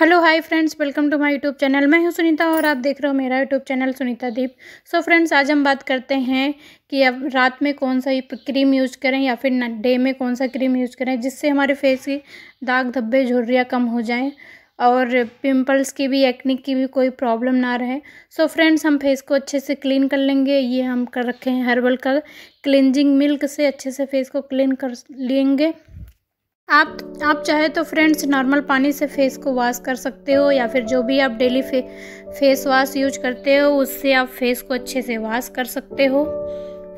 hello hi friends welcome to my YouTube channel मैं हूं सुनीता और आप देख रहे हो मेरा YouTube channel Sunita Deep so so friends आज हम बात करते हैं कि अब रात में कौन सा क्रीम यूज करें या फिर डे में कौन सा क्रीम यूज करें जिससे हमारे फेस की दाग धब्बे झुर्रियाँ कम हो जाएं और पिंपल्स की भी एक्निक की भी कोई प्रॉब्लम ना रहे सो so फ्रेंड्स हम फेस को अच्छे से क्लीन कर लेंगे ये हम कर रखे हैं हर्बल का क्लिनजिंग मिल्क से अच्छे से फेस को क्लीन कर लेंगे आप आप चाहे तो फ्रेंड्स नॉर्मल पानी से फेस को वॉश कर सकते हो या फिर जो भी आप डेली फे, फेस वॉश यूज करते हो उससे आप फेस को अच्छे से वॉश कर सकते हो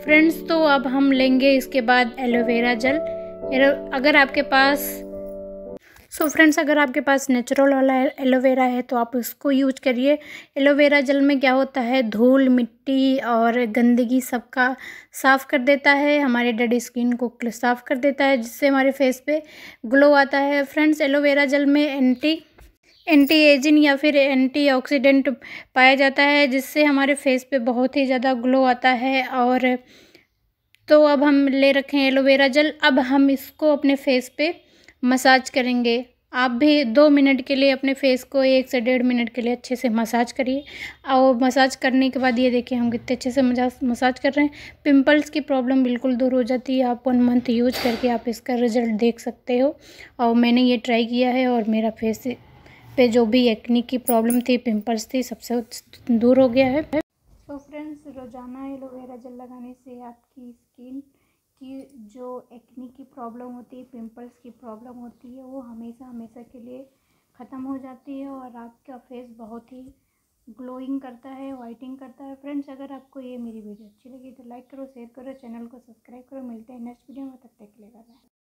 फ्रेंड्स तो अब हम लेंगे इसके बाद एलोवेरा जल अगर आपके पास सो फ्रेंड्स अगर आपके पास नेचुरल वाला एलोवेरा है तो आप उसको यूज करिए एलोवेरा जल में क्या होता है धूल मिट्टी और गंदगी सबका साफ़ कर देता है हमारे डेड स्किन को साफ़ कर देता है जिससे हमारे फेस पे ग्लो आता है फ्रेंड्स एलोवेरा जल में एंटी एंटी एजिन या फिर ऑक्सीडेंट पाया जाता है जिससे हमारे फेस पे बहुत ही ज़्यादा ग्लो आता है और तो अब हम ले रखें एलोवेरा जल अब हम इसको अपने फेस पे मसाज करेंगे आप भी दो मिनट के लिए अपने फेस को एक से डेढ़ मिनट के लिए अच्छे से मसाज करिए और मसाज करने के बाद ये देखिए हम कितने अच्छे से मसाज कर रहे हैं पिंपल्स की प्रॉब्लम बिल्कुल दूर हो जाती है आप वन मंथ यूज करके आप इसका रिजल्ट देख सकते हो और मैंने ये ट्राई किया है और मेरा फेस पे जो भी एक्निक की प्रॉब्लम थी पिम्पल्स थी सबसे दूर हो गया है तो फ्रेंड्स रोज़ाना एलोवेरा जल लगाने से आपकी स्किन जो एक्ने की प्रॉब्लम होती है पिंपल्स की प्रॉब्लम होती है वो हमेशा हमेशा के लिए ख़त्म हो जाती है और आपका फेस बहुत ही ग्लोइंग करता है वाइटिंग करता है फ्रेंड्स अगर आपको ये मेरी वीडियो अच्छी लगी तो लाइक करो शेयर करो चैनल को सब्सक्राइब करो मिलते हैं नेक्स्ट वीडियो में तब तक के लिए बाय